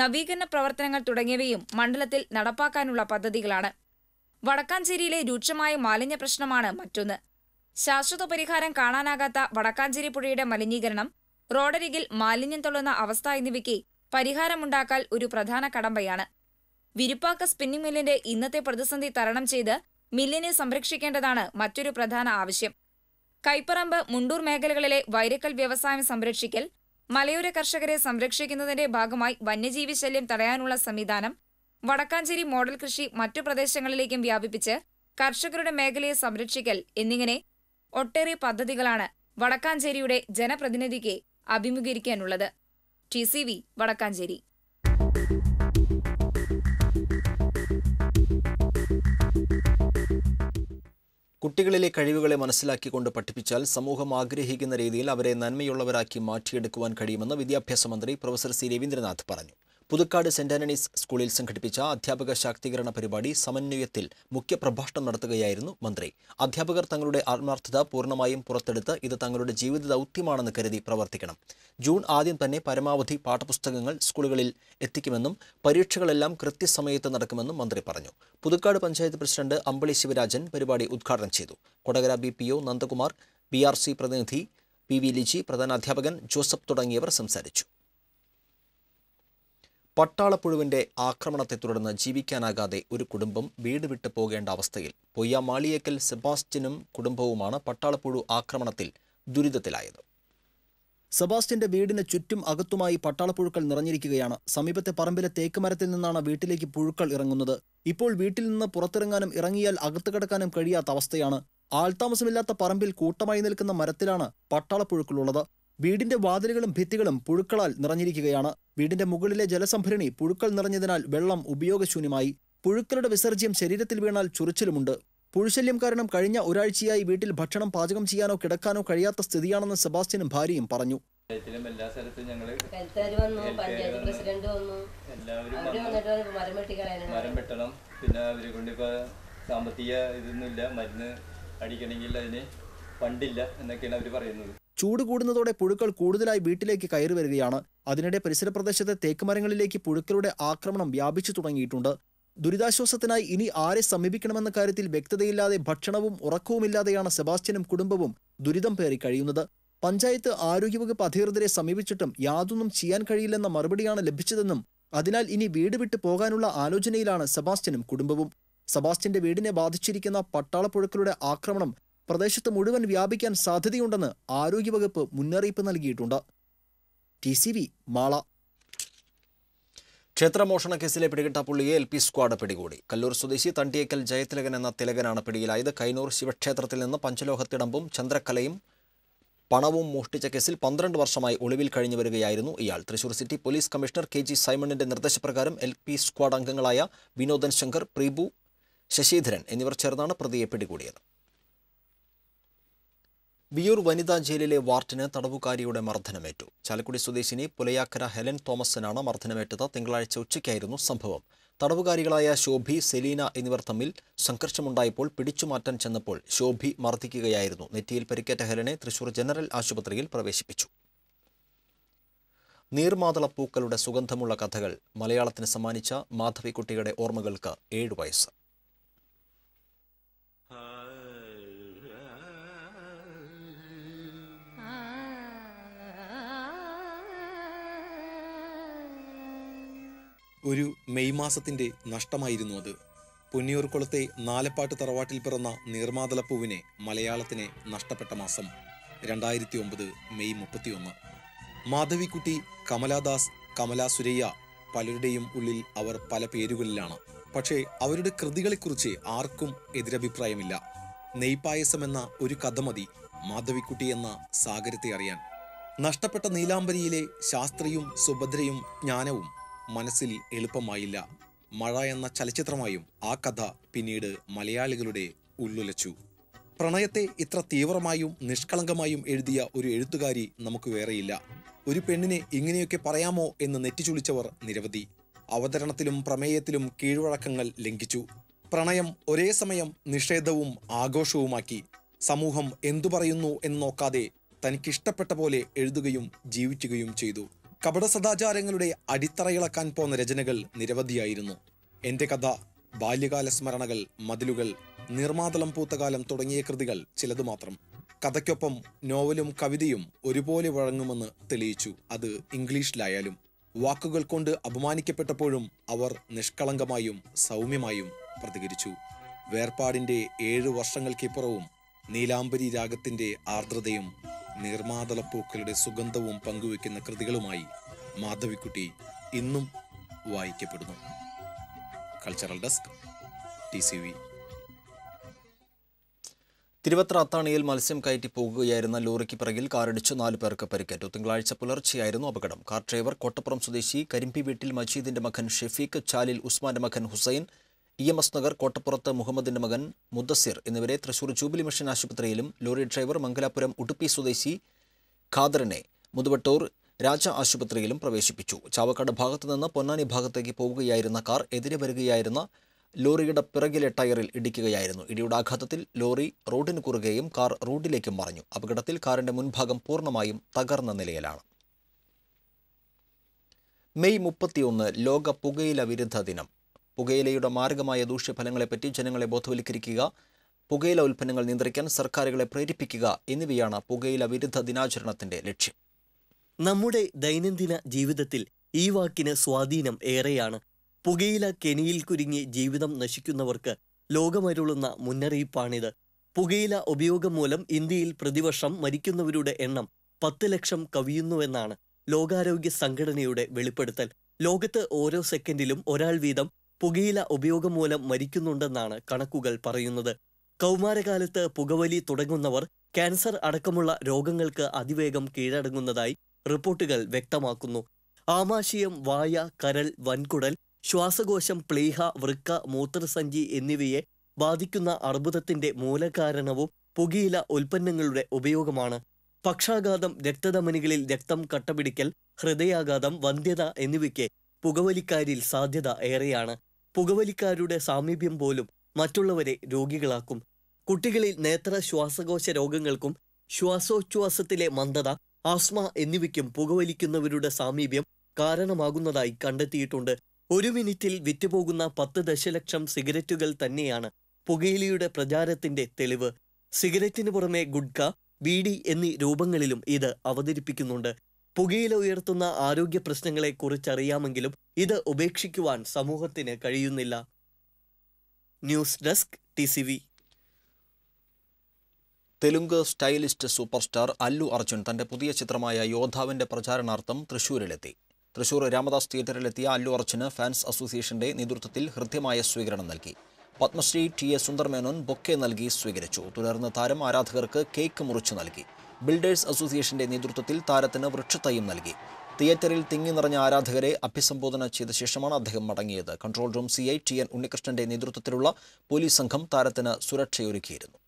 നവീകരണ പ്രവർത്തനങ്ങൾ തുടങ്ങിയവയും മണ്ഡലത്തിൽ നടപ്പാക്കാനുള്ള പദ്ധതികളാണ് വടക്കാഞ്ചേരിയിലെ രൂക്ഷമായ മാലിന്യ പ്രശ്നമാണ് മറ്റൊന്ന് ശാശ്വത പരിഹാരം കാണാനാകാത്ത വടക്കാഞ്ചേരി പുഴയുടെ മലിനീകരണം റോഡരികിൽ മാലിന്യം തള്ളുന്ന അവസ്ഥ എന്നിവയ്ക്ക് പരിഹാരമുണ്ടാക്കാൻ ഒരു പ്രധാന കടമ്പയാണ് വിരുപ്പാക്ക സ്പിന്നിംഗ് മില്ലിന്റെ ഇന്നത്തെ പ്രതിസന്ധി തരണം ചെയ്ത് മില്ലിനെ സംരക്ഷിക്കേണ്ടതാണ് മറ്റൊരു പ്രധാന ആവശ്യം കൈപ്പറമ്പ് മുണ്ടൂർ മേഖലകളിലെ വൈരക്കൽ വ്യവസായം സംരക്ഷിക്കൽ മലയോര കർഷകരെ സംരക്ഷിക്കുന്നതിന്റെ ഭാഗമായി വന്യജീവി ശല്യം തടയാനുള്ള സംവിധാനം വടക്കാഞ്ചേരി മോഡൽ കൃഷി മറ്റു പ്രദേശങ്ങളിലേക്കും വ്യാപിപ്പിച്ച് കർഷകരുടെ മേഖലയെ സംരക്ഷിക്കൽ എന്നിങ്ങനെ ഒട്ടേറെ പദ്ധതികളാണ് വടക്കാഞ്ചേരിയുടെ ജനപ്രതിനിധിക്ക് അഭിമുഖീകരിക്കാനുള്ളത് ടി സി വി വടക്കാഞ്ചേരി കുട്ടികളിലെ കഴിവുകളെ മനസ്സിലാക്കിക്കൊണ്ട് പഠിപ്പിച്ചാൽ സമൂഹം ആഗ്രഹിക്കുന്ന രീതിയിൽ അവരെ നന്മയുള്ളവരാക്കി മാറ്റിയെടുക്കുവാൻ കഴിയുമെന്ന് വിദ്യാഭ്യാസ മന്ത്രി പ്രൊഫസർ സി രവീന്ദ്രനാഥ് പറഞ്ഞു പുതുക്കാട് സെന്റ് ആന്റണീസ് സ്കൂളിൽ സംഘടിപ്പിച്ച അധ്യാപക ശാക്തീകരണ പരിപാടി സമന്വയത്തിൽ മുഖ്യപ്രഭാഷണം നടത്തുകയായിരുന്നു മന്ത്രി അധ്യാപകർ തങ്ങളുടെ ആത്മാർത്ഥത പൂർണ്ണമായും പുറത്തെടുത്ത് ഇത് തങ്ങളുടെ ജീവിത ദൗത്യമാണെന്ന് കരുതി പ്രവർത്തിക്കണം ജൂൺ ആദ്യം തന്നെ പരമാവധി പാഠപുസ്തകങ്ങൾ സ്കൂളുകളിൽ എത്തിക്കുമെന്നും പരീക്ഷകളെല്ലാം കൃത്യസമയത്ത് നടക്കുമെന്നും മന്ത്രി പറഞ്ഞു പുതുക്കാട് പഞ്ചായത്ത് പ്രസിഡന്റ് അമ്പളി ശിവരാജൻ പരിപാടി ഉദ്ഘാടനം ചെയ്തു Kodakara B P O Nandakumar B R C പ്രതിനിധി പി വി ലിജി പ്രധാനാധ്യാപകൻ ജോസഫ് തുടങ്ങിയവർ സംസാരിച്ചു പട്ടാളപ്പുഴുവിന്റെ ആക്രമണത്തെ തുടർന്ന് ജീവിക്കാനാകാതെ ഒരു കുടുംബം വീട് വിട്ടു പോകേണ്ട അവസ്ഥയിൽ പൊയ്യ മാളിയേക്കൽ സെബാസ്റ്റ്യനും കുടുംബവുമാണ് പട്ടാളപ്പുഴു ആക്രമണത്തിൽ ദുരിതത്തിലായത് സെബാസ്റ്റ്യന്റെ വീടിന് ചുറ്റും അകത്തുമായി പട്ടാളപ്പുഴുക്കൾ നിറഞ്ഞിരിക്കുകയാണ് സമീപത്തെ പറമ്പിലെ തേക്കുമരത്തിൽ നിന്നാണ് വീട്ടിലേക്ക് പുഴുക്കൾ ഇറങ്ങുന്നത് ഇപ്പോൾ വീട്ടിൽ നിന്ന് പുറത്തിറങ്ങാനും ഇറങ്ങിയാൽ അകത്ത് കിടക്കാനും കഴിയാത്ത അവസ്ഥയാണ് ആൾതാമസമില്ലാത്ത പറമ്പിൽ കൂട്ടമായി നിൽക്കുന്ന മരത്തിലാണ് പട്ടാളപ്പുഴുക്കളുള്ളത് വീടിന്റെ വാതിലുകളും ഭിത്തികളും പുഴുക്കളാൽ നിറഞ്ഞിരിക്കുകയാണ് വീടിന്റെ മുകളിലെ ജലസംഭരണി പുഴുക്കൾ നിറഞ്ഞതിനാൽ വെള്ളം ഉപയോഗശൂന്യമായി പുഴുക്കളുടെ വിസർജ്യം ശരീരത്തിൽ വീണാൽ ചുറിച്ചിലുമുണ്ട് പുഴുശല്യം കാരണം കഴിഞ്ഞ ഒരാഴ്ചയായി വീട്ടിൽ ഭക്ഷണം പാചകം ചെയ്യാനോ കിടക്കാനോ കഴിയാത്ത സ്ഥിതിയാണെന്ന് സെബാസ്റ്റ്യനും ഭാര്യയും പറഞ്ഞു സാമ്പത്തിക ഇതൊന്നുമില്ല മരുന്ന് അടിക്കണമെങ്കിൽ അതിന് ഫണ്ടില്ല എന്നൊക്കെയാണ് അവർ പറയുന്നത് ചൂട് കൂടുന്നതോടെ പുഴുക്കൾ കൂടുതലായി വീട്ടിലേക്ക് കയറി വരികയാണ് അതിനിടെ പരിസര പ്രദേശത്തെ തേക്ക് മരങ്ങളിലേക്ക് പുഴുക്കളുടെ ആക്രമണം വ്യാപിച്ചു തുടങ്ങിയിട്ടുണ്ട് ദുരിതാശ്വാസത്തിനായി ഇനി ആരെ സമീപിക്കണമെന്ന കാര്യത്തിൽ വ്യക്തതയില്ലാതെ ഭക്ഷണവും ഉറക്കവുമില്ലാതെയാണ് സെബാസ്റ്റ്യനും കുടുംബവും ദുരിതം പേറി കഴിയുന്നത് പഞ്ചായത്ത് ആരോഗ്യവകുപ്പ് അധികൃതരെ സമീപിച്ചിട്ടും യാതൊന്നും ചെയ്യാൻ കഴിയില്ലെന്ന മറുപടിയാണ് ലഭിച്ചതെന്നും അതിനാൽ ഇനി വീട് വിട്ടു പോകാനുള്ള ആലോചനയിലാണ് സെബാസ്റ്റ്യനും കുടുംബവും സെബാസ്റ്റ്യന്റെ വീടിനെ ബാധിച്ചിരിക്കുന്ന പട്ടാളപ്പുഴക്കളുടെ ആക്രമണം പ്രദേശത്ത് മുഴുവൻ വ്യാപിക്കാൻ സാധ്യതയുണ്ടെന്ന് ആരോഗ്യവകുപ്പ് മുന്നറിയിപ്പ് നൽകിയിട്ടുണ്ട് ടി സി വി മാള ക്ഷേത്രമോഷണ കേസിലെ പിടികിട്ട പുള്ളിയെ എൽ പി സ്ക്വാഡ് പിടികൂടി കല്ലൂർ സ്വദേശി തണ്ടിയേക്കൽ ജയതിലകൻ എന്ന തിലകനാണ് പിടിയിലായത് കൈനൂർ ശിവക്ഷേത്രത്തിൽ നിന്ന് പഞ്ചലോഹത്തിടമ്പും ചന്ദ്രക്കലയും പണവും മോഷ്ടിച്ച കേസിൽ പന്ത്രണ്ട് വർഷമായി ഒളിവിൽ കഴിഞ്ഞു വരികയായിരുന്നു ഇയാൾ Thrissur city police commissioner K G സൈമണിന്റെ നിർദ്ദേശപ്രകാരം എൽ പി സ്ക്വാഡ് അംഗങ്ങളായ വിനോദൻ ശങ്കർ പ്രീബു ശശിധരൻ എന്നിവർ ചേർന്നാണ് പ്രതിയെ പിടികൂടിയത് വിയൂർ വനിതാ ജയിലിലെ വാർഡിന് തടവുകാരിയുടെ മർദ്ദനമേറ്റു ചാലക്കുടി സ്വദേശിനി പുലയാക്കര ഹെലൻ തോമസിനാണ് മർദ്ദനമേറ്റത് തിങ്കളാഴ്ച ഉച്ചയ്ക്കായിരുന്നു സംഭവം തടവുകാരികളായ ശോഭി സെലീന എന്നിവർ തമ്മിൽ സംഘർഷമുണ്ടായപ്പോൾ പിടിച്ചുമാറ്റാൻ ചെന്നപ്പോൾ ശോഭി മർദ്ദിക്കുകയായിരുന്നു നെറ്റിയിൽ പരിക്കേറ്റ ഹെലനെ തൃശൂർ ജനറൽ ആശുപത്രിയിൽ പ്രവേശിപ്പിച്ചു നീർമാതളപ്പൂക്കളുടെ സുഗന്ധമുള്ള കഥകൾ മലയാളത്തിന് സമ്മാനിച്ച മാധവിക്കുട്ടിയുടെ ഓർമ്മകൾക്ക് ഏഴു വയസ്സ് ഒരു മെയ് മാസത്തിൻ്റെ നഷ്ടമായിരുന്നു അത് പുന്നിയൂർക്കുളത്തെ നാലപ്പാട്ട് തറവാട്ടിൽ പിറന്ന നീർമാതലപ്പൂവിനെ മലയാളത്തിനെ നഷ്ടപ്പെട്ട മാസം രണ്ടായിരത്തി ഒമ്പത് മെയ് മുപ്പത്തിയൊന്ന് മാധവിക്കുട്ടി കമലാദാസ് കമലാ സുരയ്യ പലരുടെയും ഉള്ളിൽ അവർ പല പേരുകളിലാണ് പക്ഷേ അവരുടെ കൃതികളെക്കുറിച്ച് ആർക്കും എതിരഭിപ്രായമില്ല നെയ്പായസം എന്ന ഒരു കഥ മതി മാധവിക്കുട്ടി എന്ന സാഗരത്തെ അറിയാൻ നഷ്ടപ്പെട്ട നീലാംബരിയിലെ ശാസ്ത്രിയും സുഭദ്രയും ജ്ഞാനവും മനസ്സിൽ എളുപ്പമായില്ല മഴ എന്ന ചലച്ചിത്രമായും ആ കഥ പിന്നീട് മലയാളികളുടെ ഉള്ളുലച്ചു പ്രണയത്തെ ഇത്ര തീവ്രമായും നിഷ്കളങ്കമായും എഴുതിയ ഒരു എഴുത്തുകാരി നമുക്ക് വേറെയില്ല ഒരു പെണ്ണിനെ ഇങ്ങനെയൊക്കെ പറയാമോ എന്ന് നെറ്റിച്ചുളിച്ചവർ നിരവധി അവതരണത്തിലും പ്രമേയത്തിലും കീഴ്വഴക്കങ്ങൾ ലംഘിച്ചു പ്രണയം ഒരേ സമയം നിഷേധവും ആഘോഷവുമാക്കി സമൂഹം എന്തു പറയുന്നു എന്ന് നോക്കാതെ തനിക്കിഷ്ടപ്പെട്ട പോലെ എഴുതുകയും ജീവിക്കുകയും ചെയ്തു കപട സദാചാരങ്ങളുടെ അടിത്തറയിളക്കാൻ പോന്ന രചനകൾ നിരവധിയായിരുന്നു എൻ്റെ കഥ ബാല്യകാല സ്മരണകൾ മതിലുകൾ നിർമാതളം പൂത്തകാലം തുടങ്ങിയ കൃതികൾ ചിലതു മാത്രം കഥയ്ക്കൊപ്പം നോവലും കവിതയും ഒരുപോലെ വഴങ്ങുമെന്ന് തെളിയിച്ചു അത് ഇംഗ്ലീഷിലായാലും വാക്കുകൾ കൊണ്ട് അപമാനിക്കപ്പെട്ടപ്പോഴും അവർ നിഷ്കളങ്കമായും സൗമ്യമായും പ്രതികരിച്ചു വേർപാടിൻ്റെ ഏഴു വർഷങ്ങൾക്കിപ്പുറവും നീലാംബരി രാഗത്തിൻ്റെ ആർദ്രതയും നീർമാതള സുഗന്ധവും പങ്കുവെക്കുന്ന കൃതികളുമായി മാധവിക്കുട്ടി ഇന്നും വായിക്കപ്പെടുന്നു cultural desk T C V Thiruvathra അത്താണിയിൽ മത്സ്യം കയറ്റി പോകുകയായിരുന്ന ലോറിക്ക് പിറകിൽ കാറിടിച്ച് നാലു പേർക്ക് പരിക്കേറ്റു തിങ്കളാഴ്ച പുലർച്ചെയായിരുന്നു അപകടം കാർ ഡ്രൈവർ കോട്ടപ്പുറം സ്വദേശി കരിമ്പി വീട്ടിൽ മജീദിന്റെ മകൻ ഷെഫീഖ് ചാലിൽ ഉസ്മാന്റെ മകൻ Hussain E M S Nagar കോട്ടപ്പുറത്ത് മുഹമ്മദിന്റെ മകൻ മുദ്ദസിർ എന്നിവരെ തൃശൂർ ജൂബിലി മിഷൻ ആശുപത്രിയിലും ലോറി ഡ്രൈവർ മംഗലാപുരം ഉടുപ്പി സ്വദേശി ഖാദറിനെ മുതുവട്ടൂർ രാജ ആശുപത്രിയിലും പ്രവേശിപ്പിച്ചു ചാവക്കാട് ഭാഗത്തു നിന്ന് പൊന്നാനി ഭാഗത്തേക്ക് പോവുകയായിരുന്ന കാർ എതിരെ വരികയായിരുന്ന ലോറിയുടെ പിറകിലെ ടയറിൽ ഇടിക്കുകയായിരുന്നു ഇടിയുടെ ആഘാതത്തിൽ ലോറി റോഡിന് കുറുകയും കാർ റോഡിലേക്കും മറിഞ്ഞു അപകടത്തിൽ കാറിന്റെ മുൻഭാഗം പൂർണ്ണമായും തകർന്ന നിലയിലാണ് മെയ് മുപ്പത്തിയൊന്ന് ലോക പുകയില വിരുദ്ധ ദിനം പുകയിലയുടെ മാർഗമായ ദൂഷ്യഫലങ്ങളെപ്പറ്റി ജനങ്ങളെ ബോധവൽക്കരിക്കുക പുകയില ഉൽപ്പന്നങ്ങൾ നിയന്ത്രിക്കാൻ സർക്കാരുകളെ പ്രേരിപ്പിക്കുക എന്നിവയാണ് പുകയില വിരുദ്ധ ദിനാചരണത്തിന്റെ ലക്ഷ്യം നമ്മുടെ ദൈനംദിന ജീവിതത്തിൽ ഈ വാക്കിന് സ്വാധീനം ഏറെയാണ് പുകയില കെണിയിൽ കുരുങ്ങി ജീവിതം നശിക്കുന്നവർക്ക് ലോകമരുളുന്ന മുന്നറിയിപ്പാണിത് പുകയില ഉപയോഗം മൂലം ഇന്ത്യയിൽ പ്രതിവർഷം മരിക്കുന്നവരുടെ എണ്ണം പത്ത് ലക്ഷം കവിയുന്നുവെന്നാണ് ലോകാരോഗ്യ സംഘടനയുടെ വെളിപ്പെടുത്തൽ ലോകത്ത് ഓരോ സെക്കൻഡിലും ഒരാൾ വീതം പുകയില ഉപയോഗം മൂലം മരിക്കുന്നുണ്ടെന്നാണ് കണക്കുകൾ പറയുന്നത് കൗമാരകാലത്ത് പുകവലി തുടങ്ങുന്നവർ ക്യാൻസർ അടക്കമുള്ള രോഗങ്ങൾക്ക് അതിവേഗം കീഴടങ്ങുന്നതായി റിപ്പോർട്ടുകൾ വ്യക്തമാക്കുന്നു ആമാശയം വായ കരൾ വൻകുടൽ ശ്വാസകോശം പ്ലീഹ വൃക്ക മൂത്രസഞ്ചി എന്നിവയെ ബാധിക്കുന്ന അർബുദത്തിന്റെ മൂലകാരണവും പുകയില ഉൽപ്പന്നങ്ങളുടെ ഉപയോഗമാണ് പക്ഷാഘാതം രക്തധമനികളിൽ രക്തം കട്ടപിടിക്കൽ ഹൃദയാഘാതം വന്ധ്യത എന്നിവയ്ക്ക് പുകവലിക്കാരിൽ സാധ്യത ഏറെയാണ് പുകവലിക്കാരുടെ സാമീപ്യം പോലും മറ്റുള്ളവരെ രോഗികളാക്കും കുട്ടികളിൽ നേത്ര ശ്വാസകോശ രോഗങ്ങൾക്കും ശ്വാസോച്ഛ്വാസത്തിലെ മന്ദത ആസ്മ എന്നിവയ്ക്കും പുകവലിക്കുന്നവരുടെ സാമീപ്യം കാരണമാകുന്നതായി കണ്ടെത്തിയിട്ടുണ്ട് ഒരു മിനിറ്റിൽ വിറ്റുപോകുന്ന പത്ത് ദശലക്ഷം സിഗരറ്റുകൾ തന്നെയാണ് പുകയിലയുടെ പ്രചാരത്തിന്റെ തെളിവ് സിഗരറ്റിനു പുറമെ ഗുഡ്ക ബീഡി എന്നീ രൂപങ്ങളിലും ഇത് അവതരിപ്പിക്കുന്നുണ്ട് പുകയില ഉയർത്തുന്ന ആരോഗ്യ പ്രശ്നങ്ങളെ കുറിച്ചറിയാമെങ്കിലും ഇത് ഉപേക്ഷിക്കുവാൻ സമൂഹത്തിന് കഴിയുന്നില്ല news desk T C V Telugu stylist super star Allu Arjun തന്റെ പുതിയ ചിത്രമായ യോദ്ധാവിന്റെ പ്രചാരണാർത്ഥം തൃശൂരിലെത്തി തൃശൂർ രാമദാസ് തിയേറ്ററിലെത്തിയ അല്ലു അർജുന് ഫാൻസ് അസോസിയേഷന്റെ നേതൃത്വത്തിൽ ഹൃദ്യമായ സ്വീകരണം നൽകി Padmashri T A Sundar Menon bouquet നൽകി സ്വീകരിച്ചു തുടർന്ന് താരം ആരാധകർക്ക് കേക്ക് മുറിച്ചു നൽകി ബിൽഡേഴ്സ് അസോസിയേഷന്റെ നേതൃത്വത്തിൽ താരത്തിന് വൃക്ഷത്തൈയും നൽകി തിയേറ്ററിൽ തിങ്ങി നിറഞ്ഞ ആരാധകരെ അഭിസംബോധന ചെയ്ത ശേഷമാണ് അദ്ദേഹം മടങ്ങിയത് control room C I T N ഉണ്ണികൃഷ്ണന്റെ നേതൃത്വത്തിലുള്ള പോലീസ് സംഘം താരത്തിന് സുരക്ഷയൊരുക്കിയിരുന്നു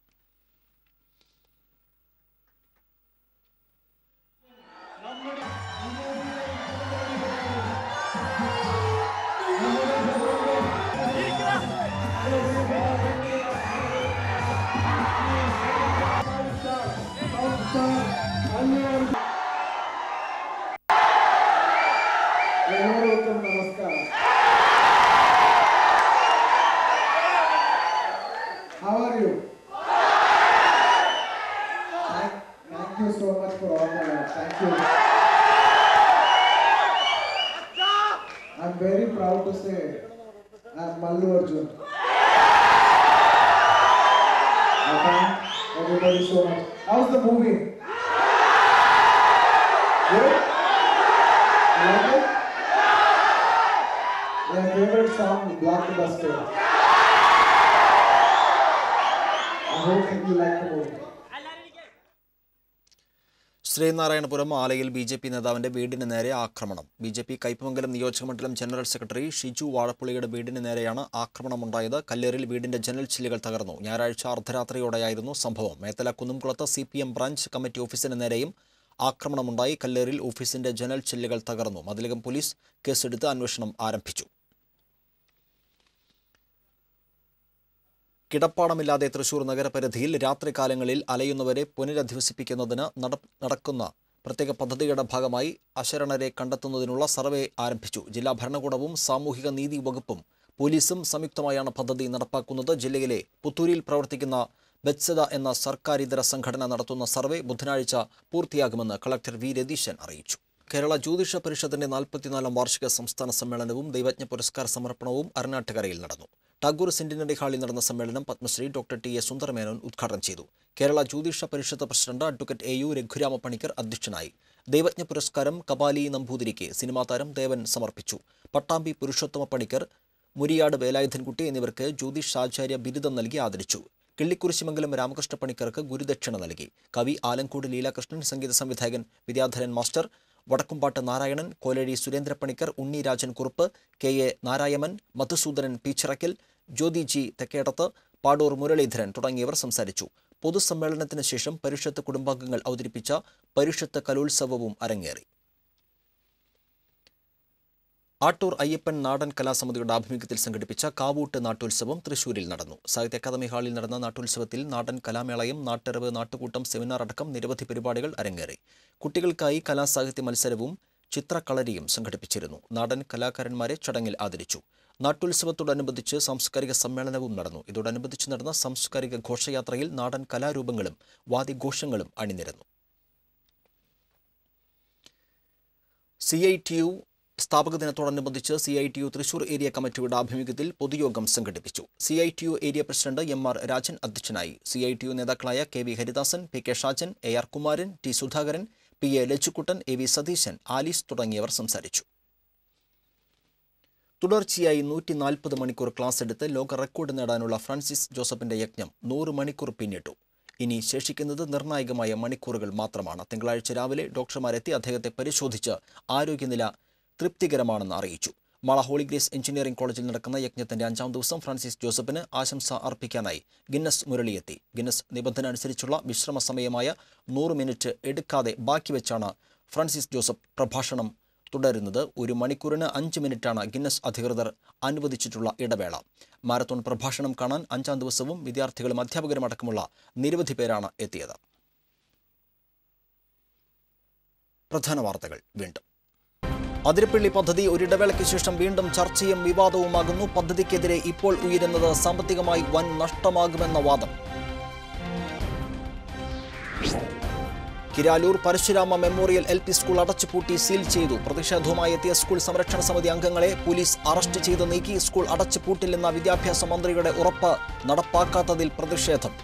ശ്രീനാരായണപുരം ആലയിൽ ബി ജെ പി നേതാവിന്റെ വീടിന് നേരെ ആക്രമണം ബി ജെ പി കയ്പമംഗലം നിയോജക മണ്ഡലം ജനറൽ സെക്രട്ടറി ഷിജു വാഴപ്പുള്ളിയുടെ വീടിന് നേരെയാണ് ആക്രമണമുണ്ടായത് കല്ലേറിൽ വീടിന്റെ ജനൽ ചില്ലുകൾ തകർന്നു ഞായറാഴ്ച അർദ്ധരാത്രിയോടെയായിരുന്നു സംഭവം മേത്തല കുന്നുംകുളത്ത് C P M branch committee ഓഫീസിന് നേരെയും ആക്രമണമുണ്ടായി കല്ലേറിൽ ഓഫീസിന്റെ ജനൽ ചില്ലുകൾ തകർന്നു മതിലകം പോലീസ് കേസെടുത്ത് അന്വേഷണം ആരംഭിച്ചു കിടപ്പാടമില്ലാതെ തൃശൂർ നഗരപരിധിയിൽ രാത്രികാലങ്ങളിൽ അലയുന്നവരെ പുനരധിവസിപ്പിക്കുന്നതിന് നടക്കുന്ന പ്രത്യേക പദ്ധതിയുടെ ഭാഗമായി അശരണരെ കണ്ടെത്തുന്നതിനുള്ള സർവേ ആരംഭിച്ചു ജില്ലാ ഭരണകൂടവും സാമൂഹിക നീതി വകുപ്പും പോലീസും സംയുക്തമായാണ് പദ്ധതി നടപ്പാക്കുന്നത് ജില്ലയിലെ പുത്തൂരിൽ പ്രവർത്തിക്കുന്ന ബത്സദ എന്ന സർക്കാരിതര സംഘടന നടത്തുന്ന സർവേ ബുധനാഴ്ച പൂർത്തിയാകുമെന്ന് കളക്ടർ വി രതീശൻ അറിയിച്ചു കേരള ജ്യോതിഷ പരിഷത്തിന്റെ നാൽപ്പത്തിനാലാം വാർഷിക സംസ്ഥാന സമ്മേളനവും ദൈവജ്ഞ പുരസ്കാര സമർപ്പണവും അരനാട്ടുകരയിൽ നടന്നു ടാഗോർ സെന്റിനറി ഹാളിൽ നടന്ന സമ്മേളനം Padmashri doctor T A Sundara Menon ഉദ്ഘാടനം ചെയ്തു Kerala Jyothisha Parishath president advocate A U Raghurama Panicker അധ്യക്ഷനായി ദൈവജ്ഞ പുരസ്കാരം കപാലി നമ്പൂതിരിക്ക് സിനിമാ താരം ദേവൻ സമർപ്പിച്ചു പട്ടാമ്പി പുരുഷോത്തമ പണിക്കർ മുരിയാട് വേലായുധൻകുട്ടി എന്നിവർക്ക് ജ്യോതിഷാചാര്യ ബിരുദം നൽകി ആദരിച്ചു കിള്ളിക്കുരിശിമംഗലം രാമകൃഷ്ണ പണിക്കർക്ക് ഗുരുദക്ഷിണ നൽകി കവി ആലങ്കോട് ലീലാകൃഷ്ണൻ സംഗീത സംവിധായകൻ Vidyadharan master Vadakkumpattu Narayanan Kolazhi Surendra Panicker Unni Rajan Kurup K A Narayanan Madhusoodanan Peechirakkal Jyothi G Thekkedath Padoor Muraleedharan തുടങ്ങിയവർ സംസാരിച്ചു പൊതുസമ്മേളനത്തിന് ശേഷം പരിഷത്ത് കുടുംബാംഗങ്ങൾ അവതരിപ്പിച്ച പരിഷത്ത് കലോത്സവവും അരങ്ങേറി ആട്ടൂർ അയ്യപ്പൻ നാടൻ കലാസമിതിയുടെ ആഭിമുഖ്യത്തിൽ സംഘടിപ്പിച്ച കാവൂട്ട് നാട്ടോത്സവം തൃശൂരിൽ നടന്നു സാഹിത്യ അക്കാദമി ഹാളിൽ നടന്ന നാട്ടോത്സവത്തിൽ നാടൻ കലാമേളയും നാട്ടറിവ് നാട്ടുകൂട്ടം സെമിനാർ അടക്കം നിരവധി പരിപാടികൾ അരങ്ങേറി കുട്ടികൾക്കായി കലാസാഹിത്യ മത്സരവും ചിത്രക്കളരിയും സംഘടിപ്പിച്ചിരുന്നു നാടൻ കലാകാരന്മാരെ ചടങ്ങിൽ ആദരിച്ചു നാട്ടുത്സവത്തോടനുബന്ധിച്ച് സാംസ്കാരിക സമ്മേളനവും നടന്നു ഇതോടനുബന്ധിച്ച് നടന്ന സാംസ്കാരിക ഘോഷയാത്രയിൽ നാടൻ കലാരൂപങ്ങളും വാദിഘോഷങ്ങളും അണിനിരന്നു സി ഐ ടി യു സ്ഥാപക ദിനത്തോടനുബന്ധിച്ച് C I T U Thrissur area കമ്മിറ്റിയുടെ ആഭിമുഖ്യത്തിൽ പൊതുയോഗം സംഘടിപ്പിച്ചു C I T U area president M R Rajan അധ്യക്ഷനായി സി ഐ ടി യു നേതാക്കളായ K V Haridasan P K Shajan A R Kumaran T Sudhakaran P A Lajukuttan A V Satheesan Alice തുടങ്ങിയവർ സംസാരിച്ചു തുടർച്ചയായി നൂറ്റി നാൽപ്പത് മണിക്കൂർ ക്ലാസ് എടുത്ത് ലോക റെക്കോർഡ് നേടാനുള്ള ഫ്രാൻസിസ് ജോസഫിന്റെ യജ്ഞം നൂറ് മണിക്കൂർ പിന്നിട്ടു ഇനി ശേഷിക്കുന്നത് നിർണായകമായ മണിക്കൂറുകൾ മാത്രമാണ് തിങ്കളാഴ്ച രാവിലെ ഡോക്ടർമാരെത്തി അദ്ദേഹത്തെ പരിശോധിച്ച് ആരോഗ്യനില തൃപ്തികരമാണെന്ന് അറിയിച്ചു ഹോളി ഗ്രേസ് എഞ്ചിനീയറിംഗ് കോളേജിൽ നടക്കുന്ന യജ്ഞത്തിന്റെ അഞ്ചാം ദിവസം ഫ്രാൻസിസ് ജോസഫിന് ആശംസ അർപ്പിക്കാനായി ഗിന്നസ് മുരളിയെത്തി ഗിന്നസ് നിബന്ധന അനുസരിച്ചുള്ള വിശ്രമ സമയമായ നൂറ് മിനിറ്റ് എടുക്കാതെ ബാക്കി വെച്ചാണ് ഫ്രാൻസിസ് ജോസഫ് പ്രഭാഷണം തുടരുന്നത് ഒരു മണിക്കൂറിന് അഞ്ച് മിനിറ്റാണ് ഗിന്നസ് അധികൃതർ അനുവദിച്ചിട്ടുള്ള ഇടവേള മാരത്തോൺ പ്രഭാഷണം കാണാൻ അഞ്ചാം ദിവസവും വിദ്യാർത്ഥികളും അധ്യാപകരും അടക്കമുള്ള നിരവധി പേരാണ് എത്തിയത് പ്രധാന വാർത്തകൾ വീണ്ടും അതിരപ്പള്ളി പദ്ധതി ഒരിടവേളയ്ക്ക് ശേഷം വീണ്ടും ചർച്ചയും വിവാദവുമാകുന്നു പദ്ധതിക്കെതിരെ ഇപ്പോൾ ഉയരുന്നത് സാമ്പത്തികമായി വൻ നഷ്ടമാകുമെന്ന വാദം Kiraloor Parasurama memorial L P school അടച്ചുപൂട്ടി സീൽ ചെയ്തു പ്രതിഷേധവുമായി എത്തിയ സ്കൂൾ സംരക്ഷണ സമിതി അംഗങ്ങളെ പോലീസ് അറസ്റ്റ് ചെയ്ത് നീക്കി സ്കൂൾ അടച്ചുപൂട്ടില്ലെന്ന വിദ്യാഭ്യാസ മന്ത്രിയുടെ ഉറപ്പ് നടപ്പാക്കാത്തതിൽ പ്രതിഷേധം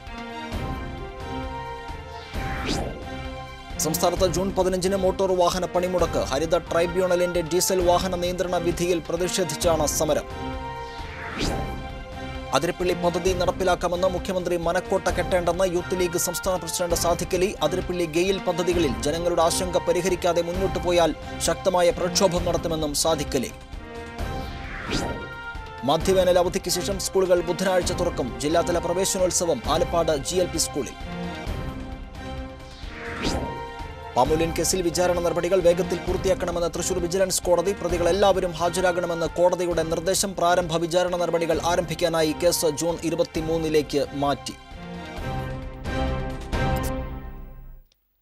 സംസ്ഥാനത്ത് ജൂൺ പതിനഞ്ചിന് മോട്ടോർ വാഹന പണിമുടക്ക് ഹരിത ട്രൈബ്യൂണലിന്റെ ഡീസൽ വാഹന നിയന്ത്രണ വിധിയിൽ പ്രതിഷേധിച്ചാണ് സമരം അതിരപ്പള്ളി പദ്ധതി നടപ്പിലാക്കാമെന്ന് മുഖ്യമന്ത്രി മനക്കോട്ട കെട്ടേണ്ടെന്ന് യൂത്ത് ലീഗ് സംസ്ഥാന പ്രസിഡന്റ് സാധിക്കലി അതിരപ്പള്ളി ഗെയിൽ പദ്ധതികളിൽ ജനങ്ങളുടെ ആശങ്ക പരിഹരിക്കാതെ മുന്നോട്ടു പോയാൽ ശക്തമായ പ്രക്ഷോഭം നടത്തുമെന്നും സാധിക്കലി മധ്യവേനൽ അവധിക്ക് ശേഷം സ്കൂളുകൾ ബുധനാഴ്ച തുറക്കും ജില്ലാതല പ്രവേശനോത്സവം ആലപ്പാട് ജി സ്കൂളിൽ പാമ്പുലിൻ കേസിൽ വിചാരണ നടപടികൾ വേഗത്തിൽ പൂർത്തിയാക്കണമെന്ന് തൃശൂർ വിജിലൻസ് കോടതി പ്രതികൾ എല്ലാവരും ഹാജരാകണമെന്ന് കോടതിയുടെ നിർദ്ദേശം പ്രാരംഭ വിചാരണ നടപടികൾ ആരംഭിക്കാനായി കേസ് ജൂൺ ഇരുപത്തിമൂന്നിലേക്ക് മാറ്റി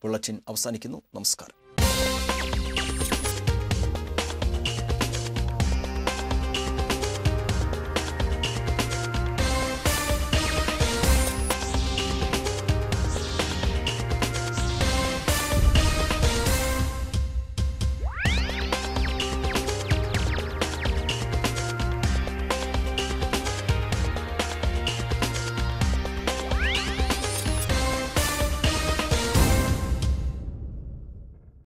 ബുള്ളറ്റിൻ അവസാനിക്കുന്നു നമസ്കാരം